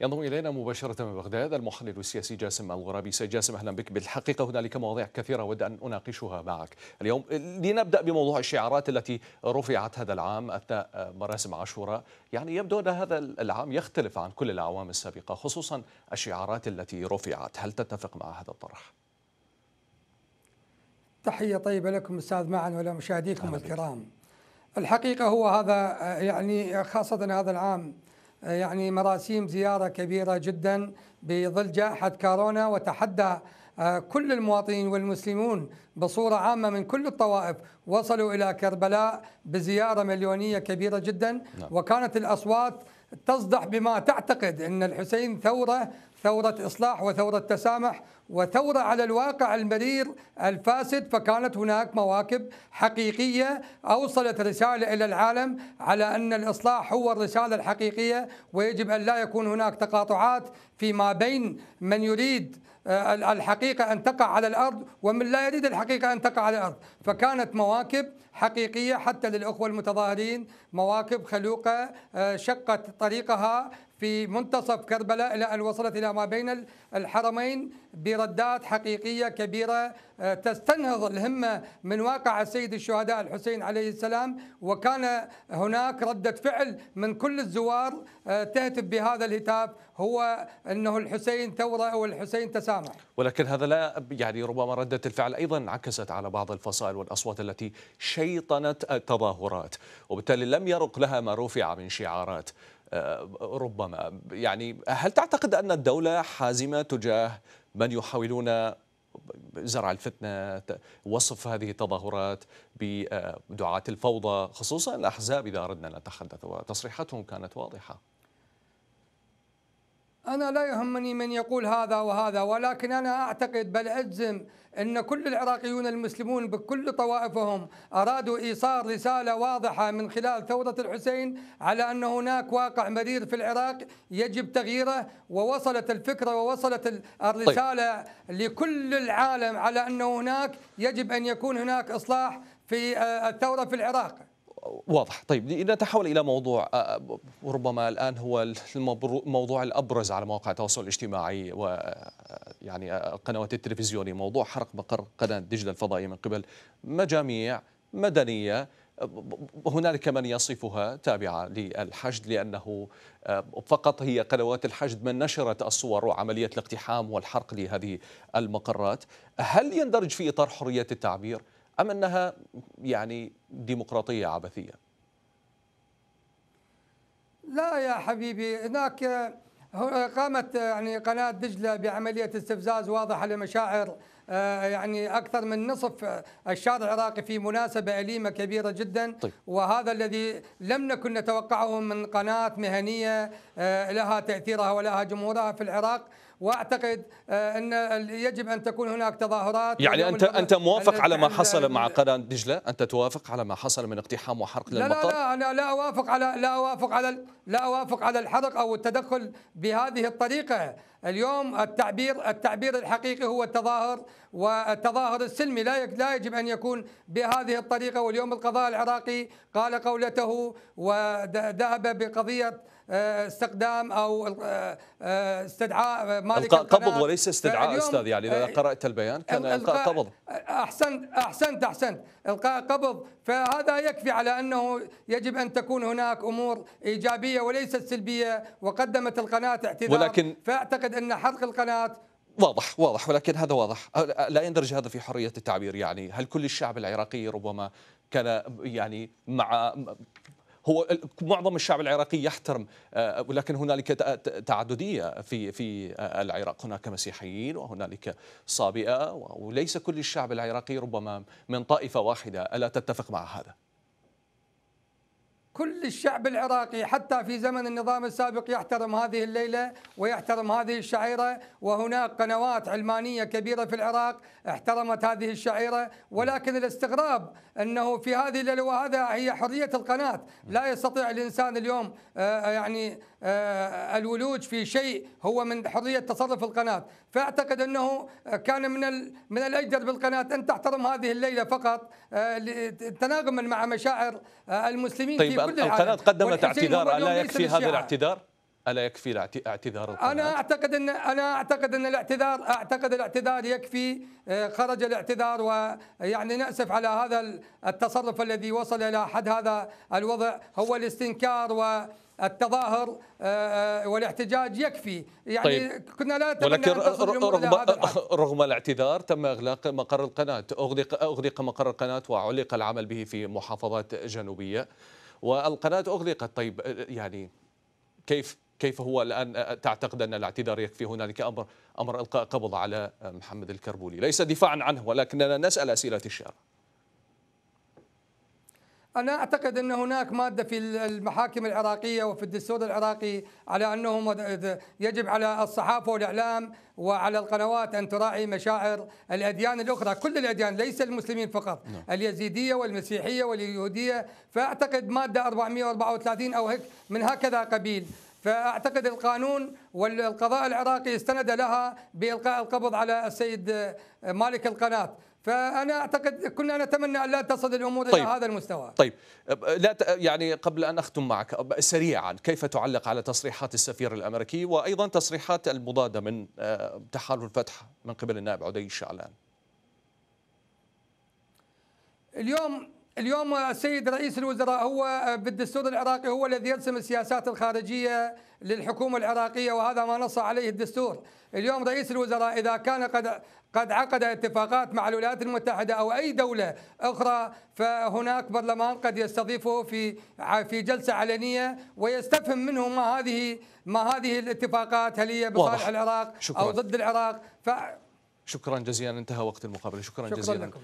ينضم إلينا مباشرة من بغداد المحلل السياسي جاسم الغرابي سيد جاسم أهلا بك بالحقيقة هنالك مواضيع كثيرة أود أن أناقشها معك اليوم لنبدأ بموضوع الشعارات التي رفعت هذا العام أثناء مراسم عاشوراء يعني يبدو أن هذا العام يختلف عن كل الأعوام السابقة خصوصا الشعارات التي رفعت هل تتفق مع هذا الطرح؟ تحية طيبة لكم أستاذ معا ولمشاهديكم الكرام الحقيقة هو هذا يعني خاصة هذا العام يعني مراسيم زيارة كبيرة جدا بظل جائحة كورونا وتحدى آه، كل المواطنين والمسلمون بصورة عامة من كل الطوائف وصلوا إلى كربلاء بزيارة مليونية كبيرة جدا نعم. وكانت الأصوات تصدح بما تعتقد أن الحسين ثورة ثورة إصلاح وثورة تسامح وثورة على الواقع المرير الفاسد فكانت هناك مواكب حقيقية أوصلت رسالة إلى العالم على أن الإصلاح هو الرسالة الحقيقية ويجب أن لا يكون هناك تقاطعات فيما بين من يريد آه، الحقيقة أن تقع على الأرض ومن لا يريد الحقيقة أن تقع على الأرض فكانت مواكب حقيقية حتى للأخوة المتظاهرين مواكب خلوقة آه، شقت طريقها في منتصف كربلاء إلى أن وصلت إلى ما بين الحرمين بردات حقيقية كبيرة آه، تستنهض الهمة من واقع السيد الشهداء الحسين عليه السلام وكان هناك ردة فعل من كل الزوار آه، تهتف بهذا الهتاف هو أنه الحسين ثورة أو الحسين تسامح ولكن هذا لا يعني ربما ردة الفعل أيضا انعكست على بعض الفصائل والأصوات التي شيطنت التظاهرات وبالتالي لم يرق لها ما رفع من شعارات ربما يعني هل تعتقد أن الدولة حازمة تجاه من يحاولون زرع الفتنة وصف هذه التظاهرات بدعاة الفوضى خصوصا الأحزاب إذا أردنا أن نتحدث وتصريحاتهم كانت واضحة أنا لا يهمني من يقول هذا وهذا ولكن أنا أعتقد بل أجزم أن كل العراقيون المسلمون بكل طوائفهم أرادوا إيصال رسالة واضحة من خلال ثورة الحسين على أن هناك واقع مرير في العراق يجب تغييره ووصلت الفكرة ووصلت الرسالة طيب. لكل العالم على أن هناك يجب أن يكون هناك إصلاح في آه، الثورة في العراق واضح طيب نتحول إلى موضوع ربما الآن هو الموضوع الأبرز على مواقع التواصل الاجتماعي ويعني القنوات التلفزيونية موضوع حرق مقر قناة دجلة الفضائية من قبل مجاميع مدنية هنالك من يصفها تابعة للحشد لأنه فقط هي قنوات الحشد من نشرت الصور وعملية الاقتحام والحرق لهذه المقرات هل يندرج في إطار حرية التعبير؟ أم أنها يعني ديمقراطية عبثية لا يا حبيبي هناك قامت يعني قناة دجلة بعملية استفزاز واضحة لمشاعر آه، يعني أكثر من نصف الشعب العراقي في مناسبة أليمة كبيرة جدا طيب. وهذا الذي لم نكن نتوقعه من قناة مهنية آه، لها تأثيرها ولها جمهورها في العراق واعتقد آه، ان يجب ان تكون هناك تظاهرات يعني انت انت موافق على ما حصل مع قناه دجله انت توافق على ما حصل من اقتحام وحرق للمطار لا لا, لا انا لا اوافق على لا اوافق على لا اوافق على الحرق او التدخل بهذه الطريقه، اليوم التعبير التعبير الحقيقي هو التظاهر والتظاهر السلمي لا لا يجب ان يكون بهذه الطريقه واليوم القضاء العراقي قال قولته وذهب بقضيه آه، استقدام او آه، آه، استدعاء مالك قبض وليس استدعاء استاذ يعني اذا قرات البيان كان القاء قبض احسنت احسنت احسنت القاء قبض فهذا يكفي على انه يجب ان تكون هناك امور ايجابيه الإيجابية وليس السلبية وقدمت القناة اعتذار ولكن فأعتقد أن حرق القناة واضح واضح ولكن هذا واضح أه، لا يندرج هذا في حرية التعبير يعني هل كل الشعب العراقي ربما كان يعني مع هو معظم الشعب العراقي يحترم أه، ولكن هنالك تعدديه في في أه، العراق هناك مسيحيين وهنالك صابئه وليس كل الشعب العراقي ربما من طائفه واحده الا تتفق مع هذا كل الشعب العراقي حتى في زمن النظام السابق يحترم هذه الليلة ويحترم هذه الشعيرة وهناك قنوات علمانية كبيرة في العراق احترمت هذه الشعيرة ولكن الاستغراب أنه في هذه الليلة وهذا هي حرية القناة لا يستطيع الإنسان اليوم آه، آه، يعني آه، الولوج في شيء هو من حرية تصرف القناة فأعتقد أنه كان من من الأجدر بالقناة أن تحترم هذه الليلة فقط تناغما مع مشاعر المسلمين طيب القناة قدمت اعتذار ألا يكفي هذا الاعتذار؟ ألا يكفي اعتذار أنا أعتقد أن أنا أعتقد أن الاعتذار أعتقد الاعتذار يكفي آه، خرج الاعتذار ويعني نأسف على هذا التصرف الذي وصل إلى حد هذا الوضع هو الاستنكار و التظاهر آه، آه، والاحتجاج يكفي يعني طيب. كنا لا نتمنى ولكن رغم, رغم الاعتذار تم اغلاق مقر القناه اغلق اغلق مقر القناه وعلق العمل به في محافظات جنوبيه والقناة أغلقت طيب أه، أه، يعني كيف كيف هو الآن أه، تعتقد أن الاعتذار يكفي هنالك أمر أمر إلقاء قبض على محمد الكربولي ليس دفاعا عنه ولكننا نسأل أسئلة الشارع أنا أعتقد أن هناك مادة في المحاكم العراقية وفي الدستور العراقي على أنه يجب على الصحافة والإعلام وعلى القنوات أن تراعي مشاعر الأديان الأخرى كل الأديان ليس المسلمين فقط نعم. اليزيدية والمسيحية واليهودية فأعتقد مادة 434 أو هيك من هكذا قبيل فاعتقد القانون والقضاء العراقي استند لها بالقاء القبض على السيد مالك القناه فانا اعتقد كنا نتمنى ان لا تصل الامور طيب. الى هذا المستوى طيب لا ت... يعني قبل ان اختم معك سريعا كيف تعلق على تصريحات السفير الامريكي وايضا تصريحات المضاده من آه، تحالف الفتح من قبل النائب عدي الشعلان اليوم اليوم السيد رئيس الوزراء هو آه، بالدستور العراقي هو الذي يرسم السياسات الخارجية للحكومة العراقية وهذا ما نص عليه الدستور اليوم رئيس الوزراء إذا كان قد قد عقد اتفاقات مع الولايات المتحدة أو أي دولة أخرى فهناك برلمان قد يستضيفه في في جلسة علنية ويستفهم منه ما هذه ما هذه الاتفاقات هل هي بصالح العراق شكرا. أو ضد العراق ف... شكرا جزيلا انتهى وقت المقابلة شكرا, شكرا جزيلا لكم.